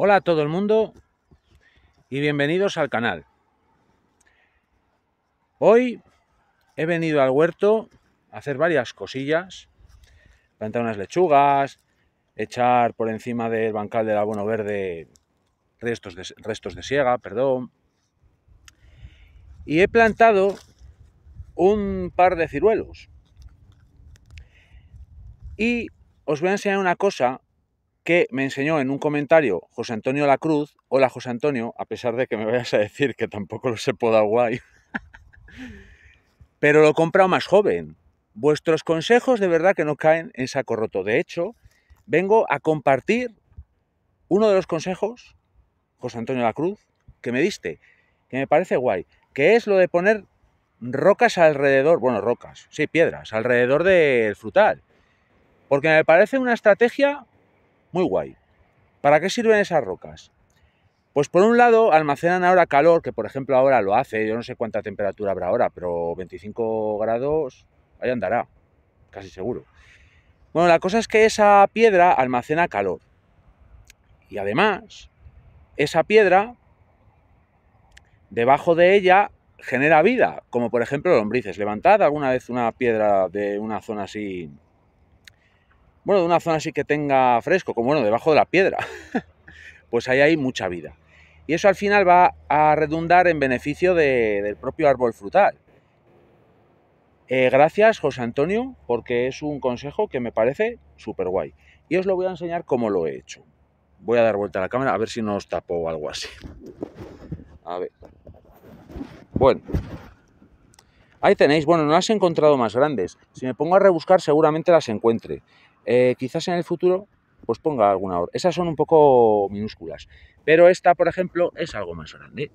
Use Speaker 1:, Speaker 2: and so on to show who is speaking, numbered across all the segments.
Speaker 1: Hola a todo el mundo y bienvenidos al canal. Hoy he venido al huerto a hacer varias cosillas, plantar unas lechugas, echar por encima del bancal del abono verde restos de, restos de siega, perdón. Y he plantado un par de ciruelos. Y os voy a enseñar una cosa que me enseñó en un comentario José Antonio La Cruz. Hola José Antonio, a pesar de que me vayas a decir que tampoco lo sé poda guay. Pero lo he comprado más joven. Vuestros consejos de verdad que no caen en saco roto. De hecho, vengo a compartir uno de los consejos, José Antonio La Cruz, que me diste, que me parece guay, que es lo de poner rocas alrededor, bueno, rocas, sí, piedras, alrededor del frutal. Porque me parece una estrategia muy guay. ¿Para qué sirven esas rocas? Pues por un lado almacenan ahora calor, que por ejemplo ahora lo hace, yo no sé cuánta temperatura habrá ahora, pero 25 grados ahí andará, casi seguro. Bueno, la cosa es que esa piedra almacena calor. Y además, esa piedra, debajo de ella genera vida, como por ejemplo lombrices. Levantad alguna vez una piedra de una zona así bueno, de una zona así que tenga fresco, como bueno, debajo de la piedra, pues ahí hay mucha vida. Y eso al final va a redundar en beneficio del propio árbol frutal. Eh, gracias, José Antonio, porque es un consejo que me parece súper guay. Y os lo voy a enseñar cómo lo he hecho. Voy a dar vuelta a la cámara a ver si no os tapo algo así. A ver. Bueno. Ahí tenéis. Bueno, no las he encontrado más grandes. Si me pongo a rebuscar seguramente las encuentre. Eh, quizás en el futuro pues ponga alguna hora. Esas son un poco minúsculas, pero esta, por ejemplo, es algo más grande.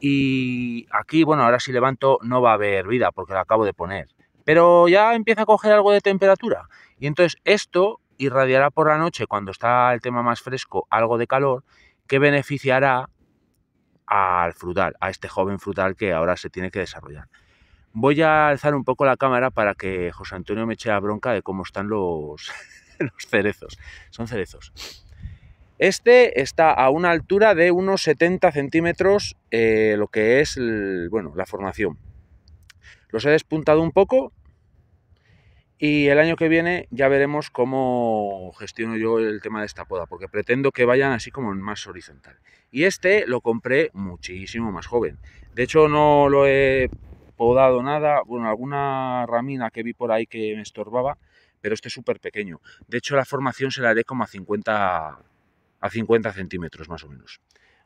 Speaker 1: Y aquí, bueno, ahora si levanto no va a haber vida porque la acabo de poner, pero ya empieza a coger algo de temperatura. Y entonces esto irradiará por la noche, cuando está el tema más fresco, algo de calor que beneficiará al frutal, a este joven frutal que ahora se tiene que desarrollar. Voy a alzar un poco la cámara para que José Antonio me eche la bronca de cómo están los, cerezos. Son cerezos. Este está a una altura de unos 70 centímetros, eh, lo que es bueno, la formación. Los he despuntado un poco y el año que viene ya veremos cómo gestiono yo el tema de esta poda, porque pretendo que vayan así como más horizontal. Y este lo compré muchísimo más joven. De hecho, no lo he dado nada, bueno, alguna ramina que vi por ahí que me estorbaba, pero este es súper pequeño. De hecho, la formación se la haré como a 50, a 50 centímetros más o menos.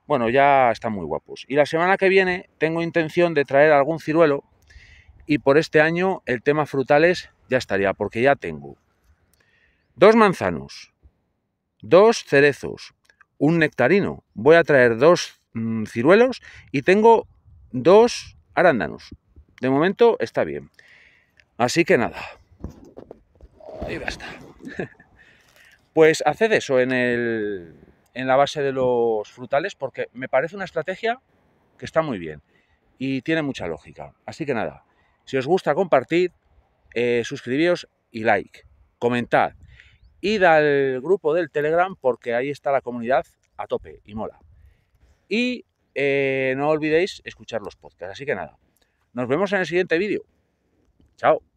Speaker 1: Bueno, ya están muy guapos. Y la semana que viene tengo intención de traer algún ciruelo y por este año el tema frutales ya estaría, porque ya tengo dos manzanos, dos cerezos, un nectarino. Voy a traer dos mm, ciruelos y tengo dos arándanos de momento está bien. Así que nada. Ahí basta. Pues haced eso en, el, en la base de los frutales porque me parece una estrategia que está muy bien y tiene mucha lógica. Así que nada, si os gusta compartir suscribiros eh, suscribíos y like, comentad. Id al grupo del Telegram porque ahí está la comunidad a tope y mola. Y eh, no olvidéis escuchar los podcasts. Así que nada, nos vemos en el siguiente vídeo. Chao.